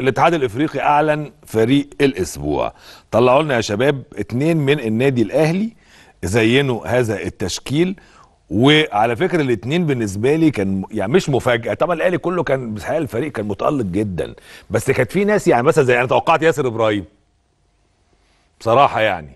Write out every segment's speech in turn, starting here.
الاتحاد الافريقي اعلن فريق الاسبوع طلعوا لنا يا شباب اتنين من النادي الاهلي زينوا هذا التشكيل وعلى فكره الاثنين بالنسبه لي كان يعني مش مفاجاه طبعا الاهلي كله كان بحال الفريق كان متالق جدا بس كانت في ناس يعني مثلا زي انا توقعت ياسر ابراهيم بصراحه يعني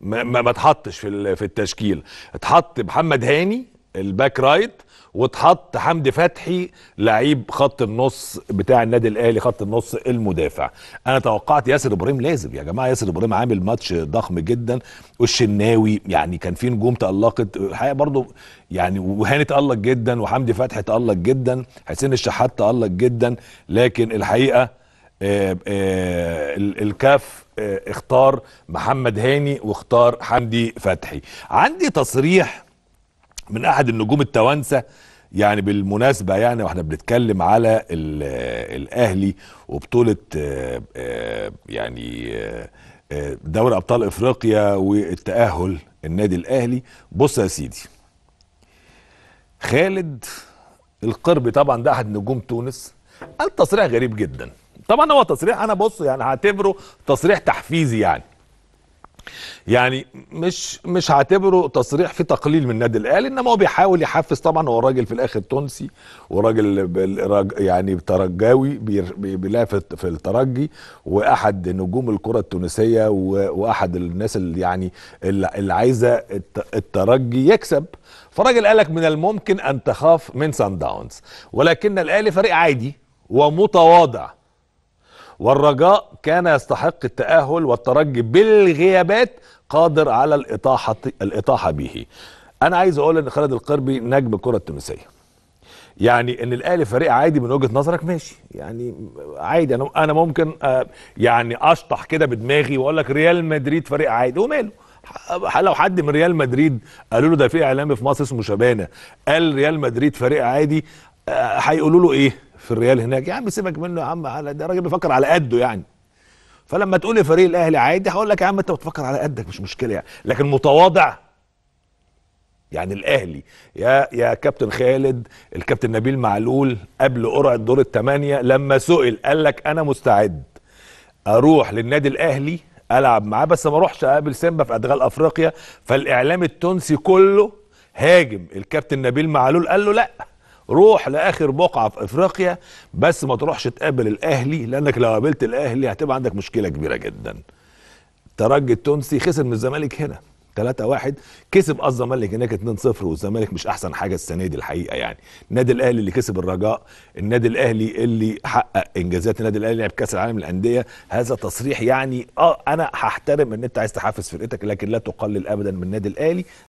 ما ما اتحطش في في التشكيل اتحط محمد هاني الباك رايت واتحط حمدي فتحي لعيب خط النص بتاع النادي الاهلي خط النص المدافع انا توقعت ياسر ابراهيم لازم يا جماعه ياسر ابراهيم عامل ماتش ضخم جدا والشناوي يعني كان في نجوم تالقت الحقيقه برضو يعني وهاني تالق جدا وحمدي فتحي تالق جدا حسين الشحات تالق جدا لكن الحقيقه آه، آه، الكاف آه، اختار محمد هاني واختار حمدي فتحي عندي تصريح من احد النجوم التوانسه يعني بالمناسبة يعني واحنا بنتكلم على الاهلي وبطولة آه، آه، يعني آه، دوري ابطال افريقيا والتأهل النادي الاهلي بص يا سيدي خالد القربي طبعا ده احد نجوم تونس قال تصريح غريب جدا طبعا هو تصريح انا بص يعني هعتبره تصريح تحفيزي يعني يعني مش مش هعتبره تصريح في تقليل من النادي الاهلي انما هو بيحاول يحفز طبعا هو راجل في الاخر تونسي وراجل يعني ترجاوي بيلعب في الترجي واحد نجوم الكره التونسيه واحد الناس اللي يعني اللي عايزه الترجي يكسب فراجل قالك من الممكن ان تخاف من سان داونز ولكن الاهلي فريق عادي ومتواضع والرجاء كان يستحق التأهل والترجي بالغيابات قادر على الإطاحة, الإطاحة به أنا عايز أقول إن خالد القربي نجم الكرة التونسية يعني ان الاهلي فريق عادي من وجهه نظرك ماشي يعني عادي انا انا ممكن آه، يعني اشطح كده بدماغي واقول لك ريال مدريد فريق عادي وماله لو حد من ريال مدريد قالوا له ده في اعلامي في مصر اسمه شبانه قال ريال مدريد فريق عادي هيقولوا له ايه في الريال هناك يا عم سيبك منه يا عم على ده راجل بيفكر على قده يعني فلما تقول فريق الاهلي عادي هقول لك يا عم انت بتفكر على قدك مش مشكله يعني لكن متواضع يعني الاهلي يا يا كابتن خالد الكابتن نبيل معلول قبل قرعه دور الثمانيه لما سئل قال لك انا مستعد اروح للنادي الاهلي العب معاه بس ما اروحش اقابل سيمبا في ادغال افريقيا فالاعلام التونسي كله هاجم الكابتن نبيل معلول قال له لا روح لاخر بقعه في افريقيا بس ما تروحش تقابل الاهلي لانك لو قابلت الاهلي هتبقى عندك مشكله كبيره جدا الترجي التونسي خسر من الزمالك هنا 3-1 كسب قصد الزمالك هناك 2-0 والزمالك مش احسن حاجه السنه دي الحقيقه يعني النادي الاهلي اللي كسب الرجاء النادي الاهلي اللي حقق انجازات النادي الاهلي لعب كاس العالم للانديه هذا تصريح يعني اه انا هحترم ان انت عايز تحفز فرقتك لكن لا تقلل ابدا من النادي الاهلي